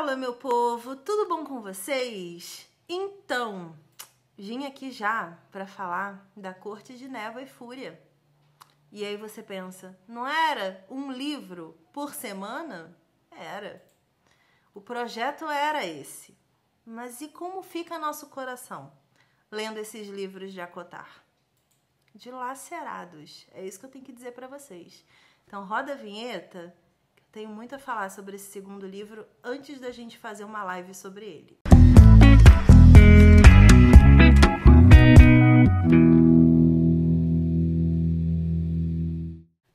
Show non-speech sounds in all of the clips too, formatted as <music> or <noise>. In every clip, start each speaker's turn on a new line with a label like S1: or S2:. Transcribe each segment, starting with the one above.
S1: Fala, meu povo, tudo bom com vocês? Então, vim aqui já para falar da Corte de Névoa e Fúria. E aí você pensa, não era um livro por semana? Era. O projeto era esse. Mas e como fica nosso coração lendo esses livros de acotar? Dilacerados. É isso que eu tenho que dizer para vocês. Então, roda a vinheta tenho muito a falar sobre esse segundo livro antes da gente fazer uma live sobre ele.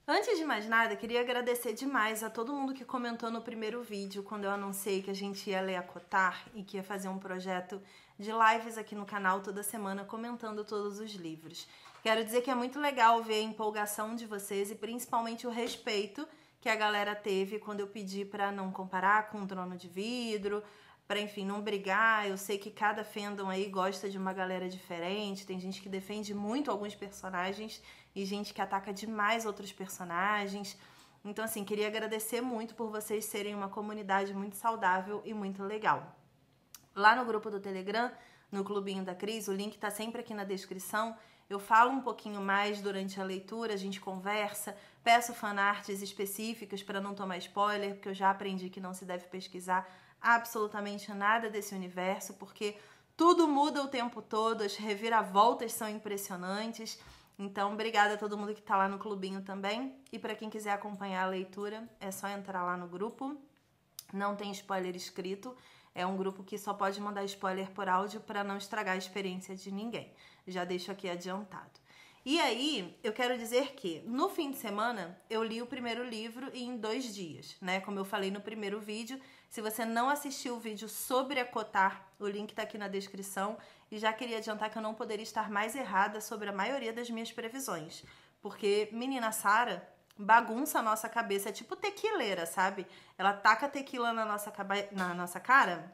S1: Antes de mais nada, queria agradecer demais a todo mundo que comentou no primeiro vídeo, quando eu anunciei que a gente ia ler a Cotar e que ia fazer um projeto de lives aqui no canal toda semana comentando todos os livros. Quero dizer que é muito legal ver a empolgação de vocês e principalmente o respeito que a galera teve quando eu pedi para não comparar com o Trono de Vidro, para enfim, não brigar. Eu sei que cada fandom aí gosta de uma galera diferente, tem gente que defende muito alguns personagens e gente que ataca demais outros personagens. Então, assim, queria agradecer muito por vocês serem uma comunidade muito saudável e muito legal. Lá no grupo do Telegram, no Clubinho da Cris, o link tá sempre aqui na descrição. Eu falo um pouquinho mais durante a leitura, a gente conversa, peço fanarts específicas para não tomar spoiler, porque eu já aprendi que não se deve pesquisar absolutamente nada desse universo, porque tudo muda o tempo todo, as reviravoltas são impressionantes. Então, obrigada a todo mundo que está lá no clubinho também. E para quem quiser acompanhar a leitura, é só entrar lá no grupo. Não tem spoiler escrito. É um grupo que só pode mandar spoiler por áudio para não estragar a experiência de ninguém. Já deixo aqui adiantado. E aí, eu quero dizer que no fim de semana eu li o primeiro livro em dois dias, né? Como eu falei no primeiro vídeo. Se você não assistiu o vídeo sobre a Cotar, o link tá aqui na descrição. E já queria adiantar que eu não poderia estar mais errada sobre a maioria das minhas previsões. Porque, menina Sara, bagunça a nossa cabeça. É tipo tequileira, sabe? Ela taca tequila na nossa, na nossa cara,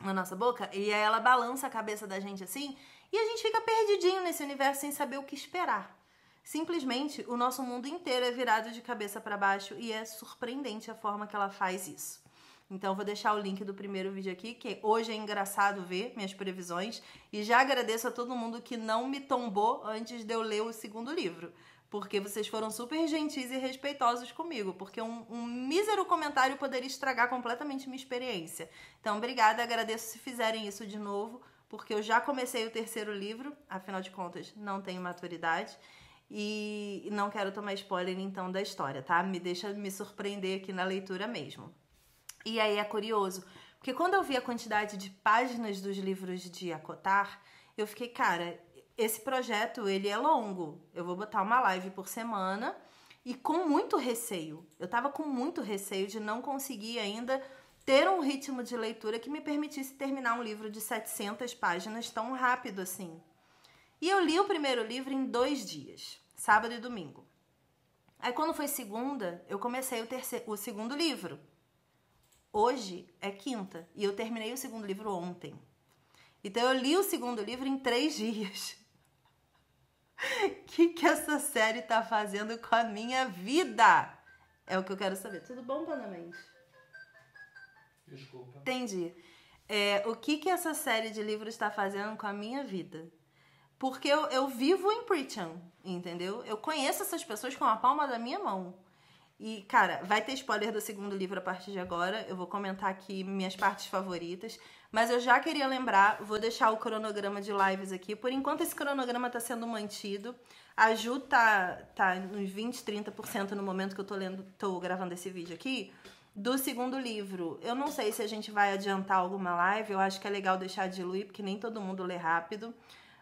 S1: na nossa boca, e aí ela balança a cabeça da gente assim, e a gente fica perdidinho nesse universo sem saber o que esperar. Simplesmente, o nosso mundo inteiro é virado de cabeça para baixo e é surpreendente a forma que ela faz isso. Então, vou deixar o link do primeiro vídeo aqui, que hoje é engraçado ver minhas previsões. E já agradeço a todo mundo que não me tombou antes de eu ler o segundo livro porque vocês foram super gentis e respeitosos comigo, porque um, um, mísero comentário poderia estragar completamente minha experiência. Então, obrigada, agradeço se fizerem isso de novo, porque eu já comecei o terceiro livro, afinal de contas, não tenho maturidade. E não quero tomar spoiler então da história, tá? Me deixa me surpreender aqui na leitura mesmo. E aí é curioso, porque quando eu vi a quantidade de páginas dos livros de Acotar, eu fiquei, cara, esse projeto ele é longo. Eu vou botar uma live por semana e com muito receio. Eu tava com muito receio de não conseguir ainda ter um ritmo de leitura que me permitisse terminar um livro de 700 páginas tão rápido assim. E eu li o primeiro livro em dois dias, sábado e domingo. Aí quando foi segunda, eu comecei o, terceiro, o segundo livro. Hoje é quinta e eu terminei o segundo livro ontem. Então eu li o segundo livro em três <laughs> dias. O <laughs> que, que essa série tá fazendo com a minha vida? É o que eu quero saber. Tudo bom, Panamente? Desculpa. Entendi. É, o que, que essa série de livros está fazendo com a minha vida? Porque eu, eu vivo em Preacham, entendeu? Eu conheço essas pessoas com a palma da minha mão. E, cara, vai ter spoiler do segundo livro a partir de agora. Eu vou comentar aqui minhas partes favoritas. Mas eu já queria lembrar, vou deixar o cronograma de lives aqui. Por enquanto, esse cronograma está sendo mantido. A Ju tá, tá uns 20, 30% no momento que eu tô lendo, tô gravando esse vídeo aqui do segundo livro. Eu não sei se a gente vai adiantar alguma live, eu acho que é legal deixar diluir, porque nem todo mundo lê rápido.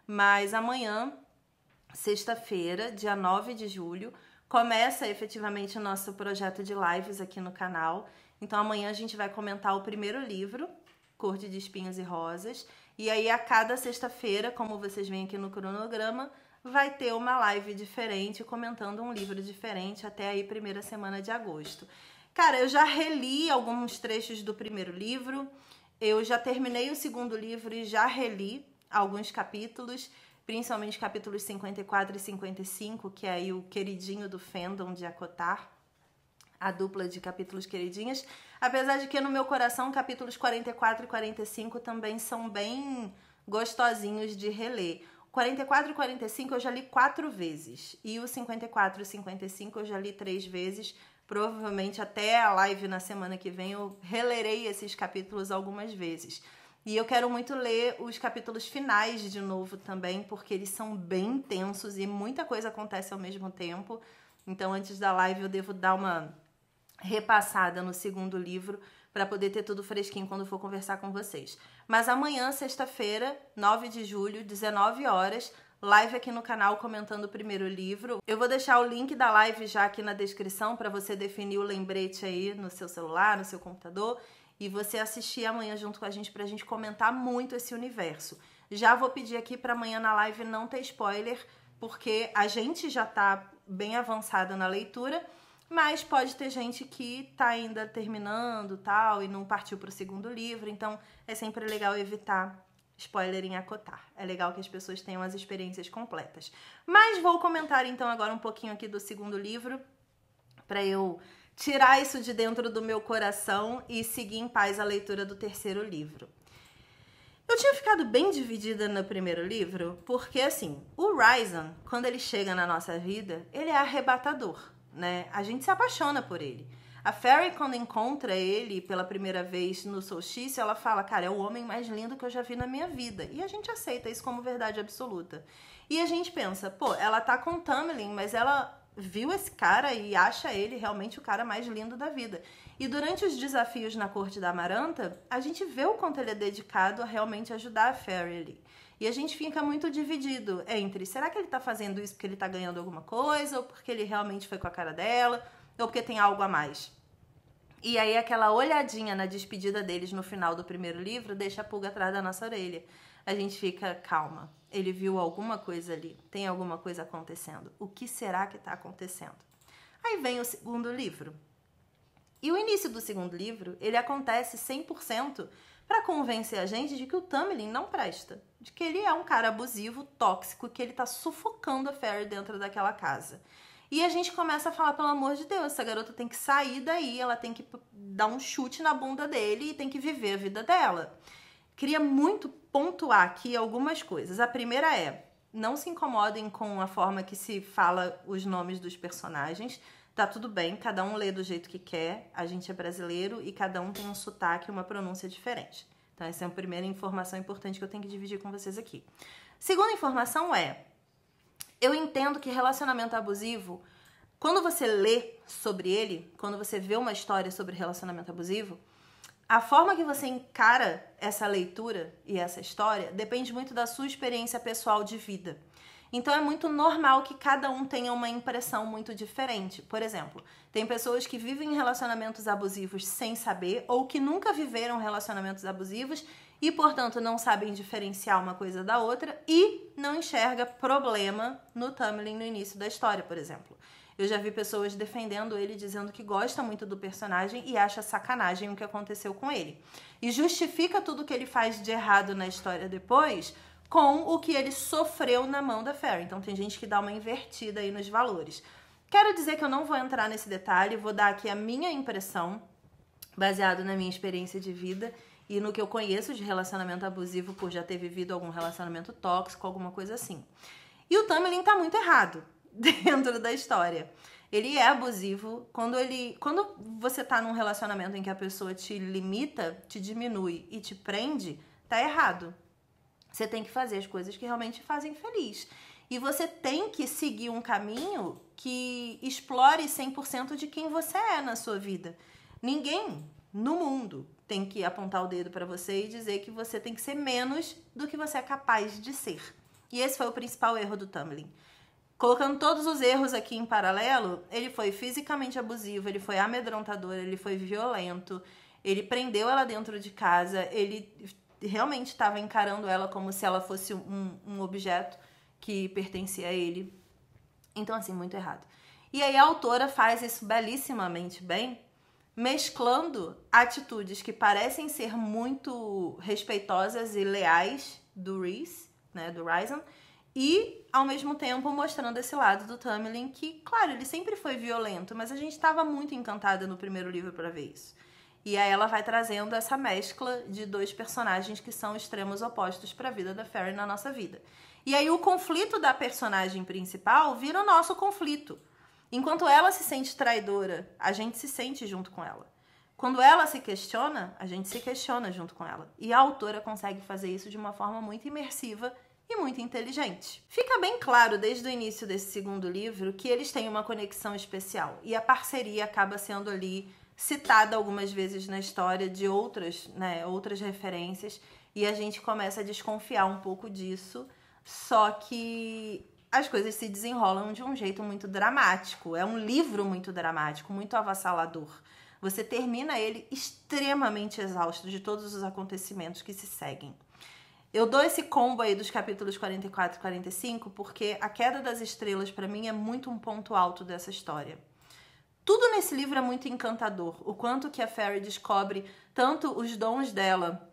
S1: Mas amanhã, sexta-feira, dia 9 de julho, começa efetivamente o nosso projeto de lives aqui no canal. Então amanhã a gente vai comentar o primeiro livro corte de espinhos e rosas. E aí, a cada sexta-feira, como vocês veem aqui no cronograma, vai ter uma live diferente comentando um livro diferente até aí, primeira semana de agosto. Cara, eu já reli alguns trechos do primeiro livro, eu já terminei o segundo livro e já reli alguns capítulos, principalmente capítulos 54 e 55, que é aí o queridinho do fandom de Acotar a dupla de capítulos queridinhas. Apesar de que no meu coração, capítulos 44 e 45 também são bem gostosinhos de reler. 44 e 45 eu já li quatro vezes. E o 54 e 55 eu já li três vezes. Provavelmente até a live na semana que vem eu relerei esses capítulos algumas vezes. E eu quero muito ler os capítulos finais de novo também, porque eles são bem intensos e muita coisa acontece ao mesmo tempo. Então, antes da live, eu devo dar uma repassada no segundo livro para poder ter tudo fresquinho quando for conversar com vocês. Mas amanhã, sexta-feira, 9 de julho, 19 horas, live aqui no canal comentando o primeiro livro. Eu vou deixar o link da live já aqui na descrição para você definir o lembrete aí no seu celular, no seu computador e você assistir amanhã junto com a gente para a gente comentar muito esse universo. Já vou pedir aqui para amanhã na live não ter spoiler, porque a gente já está bem avançada na leitura mas pode ter gente que tá ainda terminando tal e não partiu pro segundo livro, então é sempre legal evitar spoiler em acotar. É legal que as pessoas tenham as experiências completas. Mas vou comentar então agora um pouquinho aqui do segundo livro, para eu tirar isso de dentro do meu coração e seguir em paz a leitura do terceiro livro. Eu tinha ficado bem dividida no primeiro livro, porque assim, o Ryzen, quando ele chega na nossa vida, ele é arrebatador né? A gente se apaixona por ele. A Ferry, quando encontra ele pela primeira vez no solstício, ela fala: Cara, é o homem mais lindo que eu já vi na minha vida. E a gente aceita isso como verdade absoluta. E a gente pensa: Pô, ela tá com Tamlin, mas ela viu esse cara e acha ele realmente o cara mais lindo da vida. E durante os desafios na corte da Amaranta, a gente vê o quanto ele é dedicado a realmente ajudar a Ferry ali. E a gente fica muito dividido entre será que ele tá fazendo isso porque ele tá ganhando alguma coisa, ou porque ele realmente foi com a cara dela, ou porque tem algo a mais. E aí aquela olhadinha na despedida deles no final do primeiro livro deixa a pulga atrás da nossa orelha. A gente fica calma. Ele viu alguma coisa ali, tem alguma coisa acontecendo. O que será que está acontecendo? Aí vem o segundo livro. E o início do segundo livro, ele acontece 100% para convencer a gente de que o Tamlin não presta, de que ele é um cara abusivo, tóxico, que ele tá sufocando a Fairy dentro daquela casa. E a gente começa a falar, pelo amor de Deus, essa garota tem que sair daí, ela tem que dar um chute na bunda dele e tem que viver a vida dela. Queria muito pontuar aqui algumas coisas. A primeira é: não se incomodem com a forma que se fala os nomes dos personagens tá tudo bem, cada um lê do jeito que quer, a gente é brasileiro e cada um tem um sotaque, uma pronúncia diferente. Então, essa é a primeira informação importante que eu tenho que dividir com vocês aqui. Segunda informação é: eu entendo que relacionamento abusivo, quando você lê sobre ele, quando você vê uma história sobre relacionamento abusivo, a forma que você encara essa leitura e essa história depende muito da sua experiência pessoal de vida. Então é muito normal que cada um tenha uma impressão muito diferente. Por exemplo, tem pessoas que vivem relacionamentos abusivos sem saber ou que nunca viveram relacionamentos abusivos e, portanto, não sabem diferenciar uma coisa da outra e não enxerga problema no Tamlin no início da história, por exemplo. Eu já vi pessoas defendendo ele, dizendo que gosta muito do personagem e acha sacanagem o que aconteceu com ele. E justifica tudo que ele faz de errado na história depois com o que ele sofreu na mão da Ferry. Então tem gente que dá uma invertida aí nos valores. Quero dizer que eu não vou entrar nesse detalhe, vou dar aqui a minha impressão, baseado na minha experiência de vida e no que eu conheço de relacionamento abusivo por já ter vivido algum relacionamento tóxico, alguma coisa assim. E o Tamerlin tá muito errado <laughs> dentro da história. Ele é abusivo quando ele, quando você tá num relacionamento em que a pessoa te limita, te diminui e te prende, tá errado. Você tem que fazer as coisas que realmente fazem feliz. E você tem que seguir um caminho que explore 100% de quem você é na sua vida. Ninguém no mundo tem que apontar o dedo para você e dizer que você tem que ser menos do que você é capaz de ser. E esse foi o principal erro do Tumbling. Colocando todos os erros aqui em paralelo, ele foi fisicamente abusivo, ele foi amedrontador, ele foi violento, ele prendeu ela dentro de casa, ele realmente estava encarando ela como se ela fosse um, um objeto que pertencia a ele. Então, assim, muito errado. E aí a autora faz isso belíssimamente bem, mesclando atitudes que parecem ser muito respeitosas e leais do Reese, né, do Ryzen, e ao mesmo tempo mostrando esse lado do Tamlin que, claro, ele sempre foi violento, mas a gente estava muito encantada no primeiro livro para ver isso. E aí ela vai trazendo essa mescla de dois personagens que são extremos opostos para a vida da Fairy na nossa vida. E aí o conflito da personagem principal vira o nosso conflito. Enquanto ela se sente traidora, a gente se sente junto com ela. Quando ela se questiona, a gente se questiona junto com ela. E a autora consegue fazer isso de uma forma muito imersiva e muito inteligente. Fica bem claro desde o início desse segundo livro que eles têm uma conexão especial e a parceria acaba sendo ali citada algumas vezes na história de outras, né, outras referências, e a gente começa a desconfiar um pouco disso, só que as coisas se desenrolam de um jeito muito dramático. É um livro muito dramático, muito avassalador. Você termina ele extremamente exausto de todos os acontecimentos que se seguem. Eu dou esse combo aí dos capítulos 44 e 45 porque a queda das estrelas para mim é muito um ponto alto dessa história. Tudo nesse livro é muito encantador. O quanto que a Fairy descobre tanto os dons dela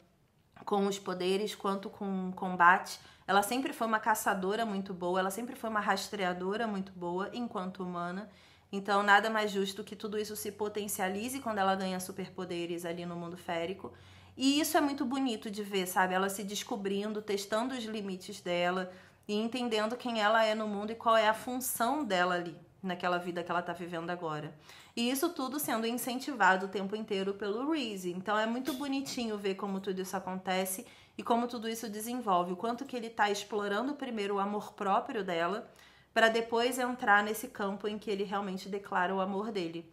S1: com os poderes quanto com o combate. Ela sempre foi uma caçadora muito boa, ela sempre foi uma rastreadora muito boa enquanto humana. Então, nada mais justo que tudo isso se potencialize quando ela ganha superpoderes ali no mundo férico. E isso é muito bonito de ver, sabe? Ela se descobrindo, testando os limites dela e entendendo quem ela é no mundo e qual é a função dela ali naquela vida que ela tá vivendo agora. E isso tudo sendo incentivado o tempo inteiro pelo Reese. Então é muito bonitinho ver como tudo isso acontece e como tudo isso desenvolve, o quanto que ele tá explorando primeiro o amor próprio dela para depois entrar nesse campo em que ele realmente declara o amor dele.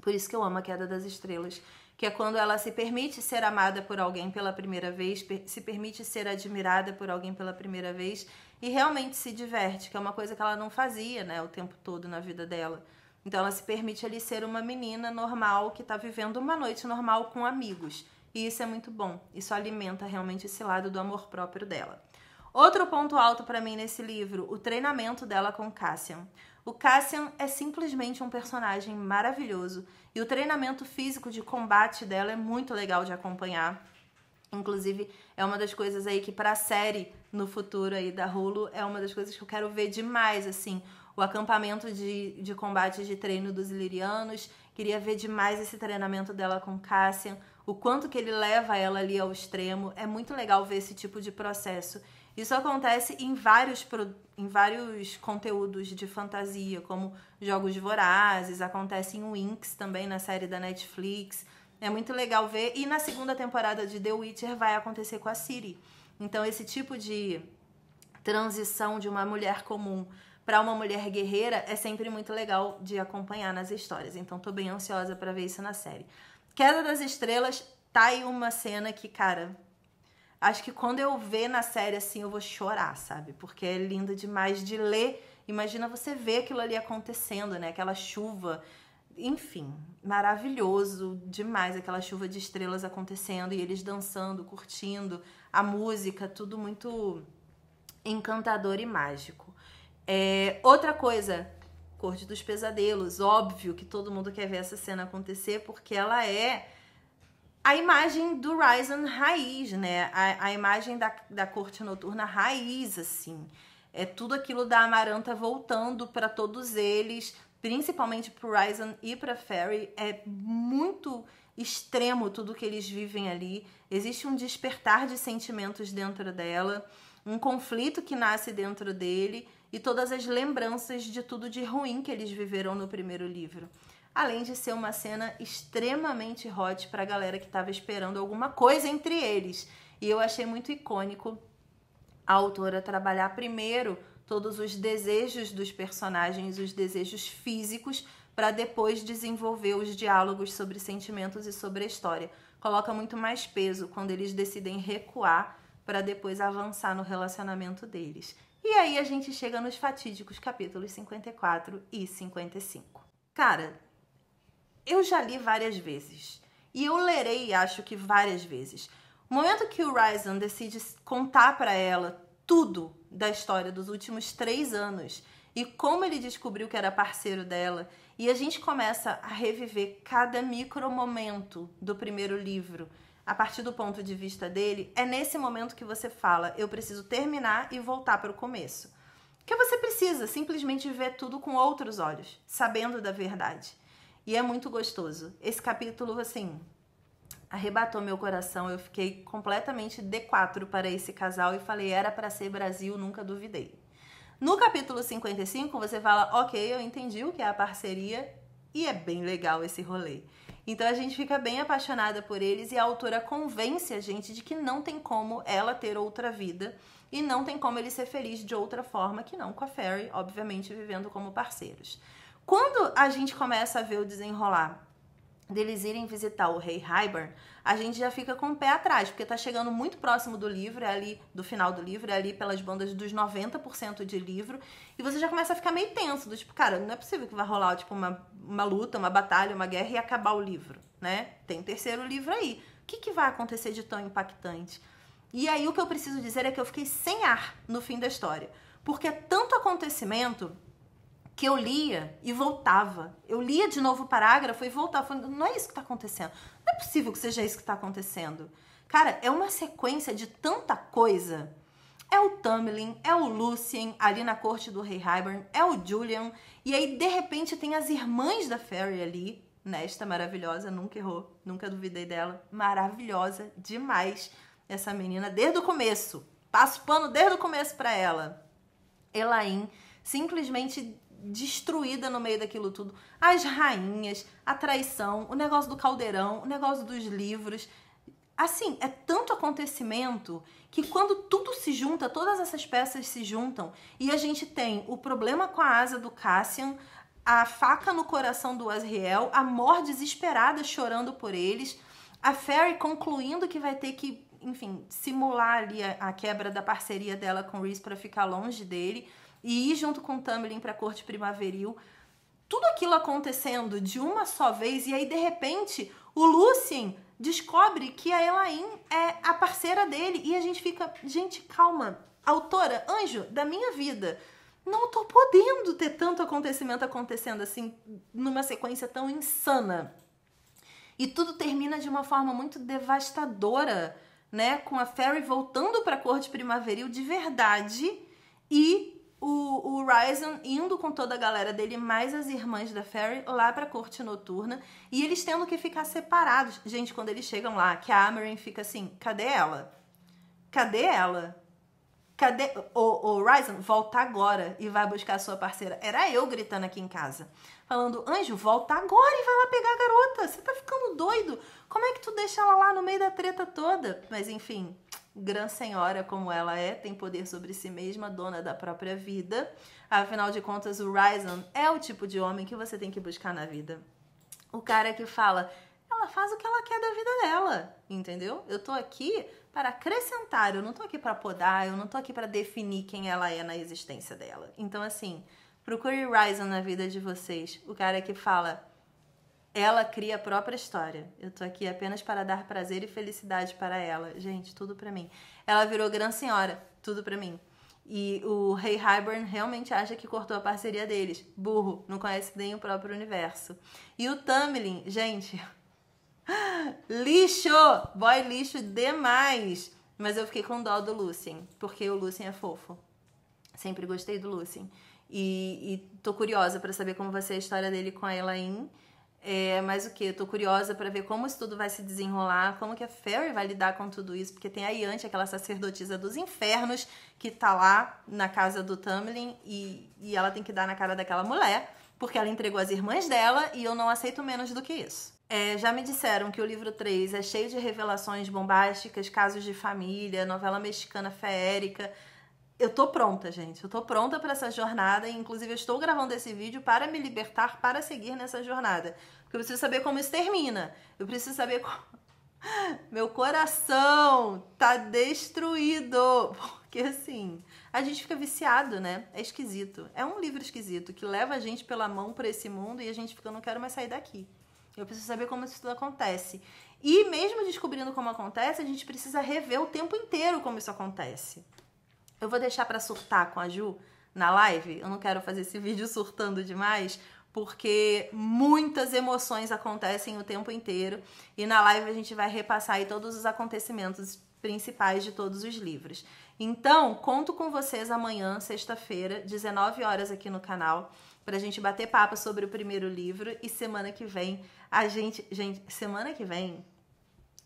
S1: Por isso que eu amo a queda das estrelas, que é quando ela se permite ser amada por alguém pela primeira vez, se permite ser admirada por alguém pela primeira vez e realmente se diverte, que é uma coisa que ela não fazia, né, o tempo todo na vida dela. Então ela se permite ali ser uma menina normal que está vivendo uma noite normal com amigos. E isso é muito bom. Isso alimenta realmente esse lado do amor próprio dela. Outro ponto alto para mim nesse livro, o treinamento dela com Cassian. O Cassian é simplesmente um personagem maravilhoso e o treinamento físico de combate dela é muito legal de acompanhar. Inclusive, é uma das coisas aí que para a série no futuro aí da Hulu é uma das coisas que eu quero ver demais, assim. O acampamento de, de combate de treino dos ilirianos. Queria ver demais esse treinamento dela com Cassian. O quanto que ele leva ela ali ao extremo. É muito legal ver esse tipo de processo. Isso acontece em vários, em vários conteúdos de fantasia, como Jogos Vorazes, acontece em Winx também, na série da Netflix. É muito legal ver. E na segunda temporada de The Witcher vai acontecer com a Siri. Então, esse tipo de transição de uma mulher comum para uma mulher guerreira é sempre muito legal de acompanhar nas histórias. Então, tô bem ansiosa para ver isso na série. Queda das Estrelas, tá aí uma cena que, cara, acho que quando eu ver na série assim, eu vou chorar, sabe? Porque é linda demais de ler. Imagina você ver aquilo ali acontecendo, né? Aquela chuva enfim, maravilhoso demais aquela chuva de estrelas acontecendo e eles dançando, curtindo a música, tudo muito encantador e mágico. É, outra coisa, Corte dos Pesadelos, óbvio que todo mundo quer ver essa cena acontecer porque ela é a imagem do Ryzen raiz, né? A, a imagem da, da corte noturna raiz, assim. É tudo aquilo da Amaranta voltando para todos eles, principalmente pro Ryzen e pra Fairy, é muito extremo tudo que eles vivem ali. Existe um despertar de sentimentos dentro dela, um conflito que nasce dentro dele e todas as lembranças de tudo de ruim que eles viveram no primeiro livro. Além de ser uma cena extremamente hot para a galera que estava esperando alguma coisa entre eles. E eu achei muito icônico a autora trabalhar primeiro todos os desejos dos personagens, os desejos físicos, para depois desenvolver os diálogos sobre sentimentos e sobre a história. Coloca muito mais peso quando eles decidem recuar para depois avançar no relacionamento deles. E aí a gente chega nos fatídicos capítulos 54 e 55. Cara, eu já li várias vezes. E eu lerei, acho que várias vezes. O momento que o Ryzen decide contar para ela tudo da história dos últimos três anos e como ele descobriu que era parceiro dela. E a gente começa a reviver cada micro momento do primeiro livro a partir do ponto de vista dele. É nesse momento que você fala: eu preciso terminar e voltar para o começo. Que você precisa simplesmente ver tudo com outros olhos, sabendo da verdade. E é muito gostoso. Esse capítulo, assim, arrebatou meu coração. Eu fiquei completamente D4 para esse casal e falei: era para ser Brasil, nunca duvidei. No capítulo 55, você fala: ok, eu entendi o que é a parceria e é bem legal esse rolê. Então a gente fica bem apaixonada por eles e a autora convence a gente de que não tem como ela ter outra vida e não tem como ele ser feliz de outra forma que não com a Fairy, obviamente vivendo como parceiros. Quando a gente começa a ver o desenrolar deles irem visitar o rei Hybern, a gente já fica com o pé atrás, porque tá chegando muito próximo do livro, é ali do final do livro, é ali pelas bandas dos 90% de livro, e você já começa a ficar meio tenso, do tipo, cara, não é possível que vai rolar tipo uma, uma luta, uma batalha, uma guerra e acabar o livro, né? Tem terceiro livro aí. O que, que vai acontecer de tão impactante? E aí o que eu preciso dizer é que eu fiquei sem ar no fim da história, porque tanto acontecimento que eu lia e voltava. Eu lia de novo o parágrafo e voltava. Falando, não é isso que está acontecendo. Não é possível que seja isso que está acontecendo. Cara, é uma sequência de tanta coisa. É o Tamlin, é o Lucien ali na corte do rei Hybern, é o Julian. E aí, de repente, tem as irmãs da Fairy ali, nesta maravilhosa, nunca errou, nunca duvidei dela. Maravilhosa demais essa menina, desde o começo. Passo pano desde o começo para ela. Elaine simplesmente destruída no meio daquilo tudo. As rainhas, a traição, o negócio do caldeirão, o negócio dos livros. Assim, é tanto acontecimento que quando tudo se junta, todas essas peças se juntam e a gente tem o problema com a asa do Cassian, a faca no coração do Azriel, a Mor desesperada chorando por eles, a Fairy concluindo que vai ter que, enfim, simular ali a, a quebra da parceria dela com o Reese para ficar longe dele e ir junto com o Tamlin para a corte primaveril. Tudo aquilo acontecendo de uma só vez e aí de repente o Lucien descobre que a Elaine é a parceira dele e a gente fica, gente, calma, autora, anjo da minha vida. Não tô podendo ter tanto acontecimento acontecendo assim numa sequência tão insana. E tudo termina de uma forma muito devastadora, né, com a Fairy voltando para a corte primaveril de verdade e o, o Ryzen indo com toda a galera dele, mais as irmãs da Fairy, lá pra corte noturna, e eles tendo que ficar separados. Gente, quando eles chegam lá, que a Amarin fica assim, cadê ela? Cadê ela? Cadê o, o Ryzen? Volta agora e vai buscar a sua parceira. Era eu gritando aqui em casa, falando: Anjo, volta agora e vai lá pegar a garota. Você tá ficando doido? Como é que tu deixa ela lá no meio da treta toda? Mas enfim, gran senhora como ela é, tem poder sobre si mesma, dona da própria vida. Afinal de contas, o Ryzen é o tipo de homem que você tem que buscar na vida. O cara que fala: ela faz o que ela quer da vida dela, entendeu? Eu tô aqui para acrescentar. Eu não tô aqui para podar, eu não tô aqui para definir quem ela é na existência dela. Então, assim, procure Ryzen na vida de vocês. O cara que fala, ela cria a própria história. Eu tô aqui apenas para dar prazer e felicidade para ela. Gente, tudo para mim. Ela virou Gran Senhora, tudo para mim. E o Rei Highburn realmente acha que cortou a parceria deles. Burro, não conhece nem o próprio universo. E o Tamlin, gente, lixo! Boy lixo demais! Mas eu fiquei com dó do Lucien, porque o Lucien é fofo. Sempre gostei do Lucien. E, e tô curiosa para saber como vai ser a história dele com a Elaine. É, mas o que? tô curiosa para ver como isso tudo vai se desenrolar, como que a Fairy vai lidar com tudo isso, porque tem a Yanti, aquela sacerdotisa dos infernos, que tá lá na casa do Tamlin e, e ela tem que dar na cara daquela mulher porque ela entregou as irmãs dela e eu não aceito menos do que isso. É, já me disseram que o livro 3 é cheio de revelações bombásticas, casos de família, novela mexicana feérica. Eu tô pronta, gente. Eu tô pronta para essa jornada e, inclusive, eu estou gravando esse vídeo para me libertar, para seguir nessa jornada. Porque eu preciso saber como isso termina. Eu preciso saber <laughs> como... Meu coração tá destruído. Porque, assim, a gente fica viciado, né? É esquisito. É um livro esquisito que leva a gente pela mão para esse mundo e a gente fica, eu não quero mais sair daqui. Eu preciso saber como isso tudo acontece. E mesmo descobrindo como acontece, a gente precisa rever o tempo inteiro como isso acontece. Eu vou deixar para surtar com a Ju na live. Eu não quero fazer esse <laughs> vídeo surtando demais, porque muitas emoções acontecem o tempo inteiro e na live a gente vai repassar todos os acontecimentos principais de todos os livros. Então, conto com vocês amanhã, sexta-feira, 19 horas aqui no canal, para a gente bater papo sobre o primeiro livro e semana que vem a gente, gente, semana que vem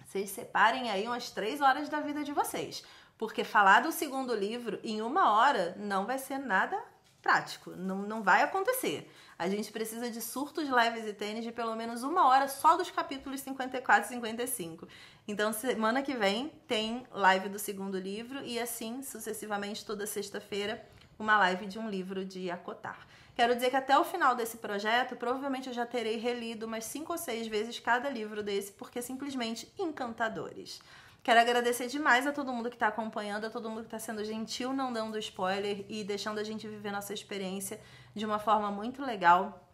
S1: vocês separem aí umas três horas da vida de vocês, porque falar do segundo livro em uma hora não vai ser nada prático. Não, não vai acontecer. A gente precisa de surtos leves e tênis de pelo menos uma hora só dos capítulos 54 e 55. Então, semana que vem tem live do segundo livro e assim sucessivamente toda sexta-feira uma live de um livro de acotar. Quero dizer que até o final desse projeto, provavelmente eu já terei relido umas cinco ou seis vezes cada livro desse, porque é simplesmente encantadores. Quero agradecer demais a todo mundo que está acompanhando, a todo mundo que está sendo gentil, não dando spoiler e deixando a gente viver nossa experiência de uma forma muito legal.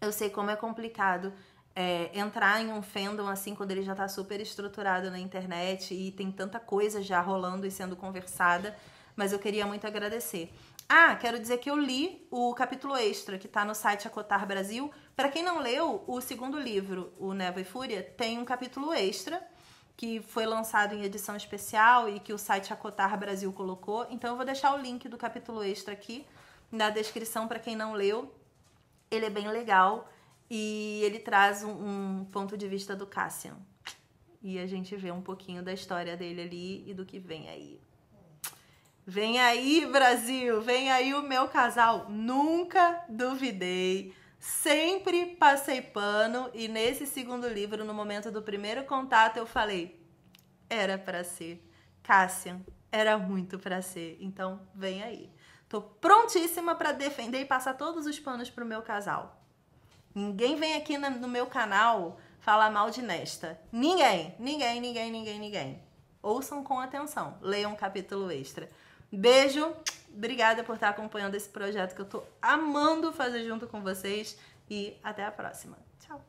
S1: Eu sei como é complicado é, entrar em um fandom assim quando ele já está super estruturado na internet e tem tanta coisa já rolando e sendo conversada, mas eu queria muito agradecer. Ah, quero dizer que eu li o capítulo extra que está no site Acotar Brasil. Para quem não leu, o segundo livro, o Neva e Fúria, tem um capítulo extra que foi lançado em edição especial e que o site Acotar Brasil colocou. Então eu vou deixar o link do capítulo extra aqui na descrição para quem não leu. Ele é bem legal e ele traz um, um ponto de vista do Cassian. E a gente vê um pouquinho da história dele ali e do que vem aí. Vem aí, Brasil! Vem aí o meu casal! Nunca duvidei! Sempre passei pano e nesse segundo livro, no momento do primeiro contato, eu falei: era para ser. Cássia, era muito para ser. Então, vem aí. Tô prontíssima para defender e passar todos os panos pro meu casal. Ninguém vem aqui no meu canal falar mal de Nesta. Ninguém, ninguém, ninguém, ninguém, ninguém. Ouçam com atenção, leiam um capítulo extra. Beijo, Obrigada por estar acompanhando esse projeto que eu tô amando fazer junto com vocês e até a próxima. Tchau!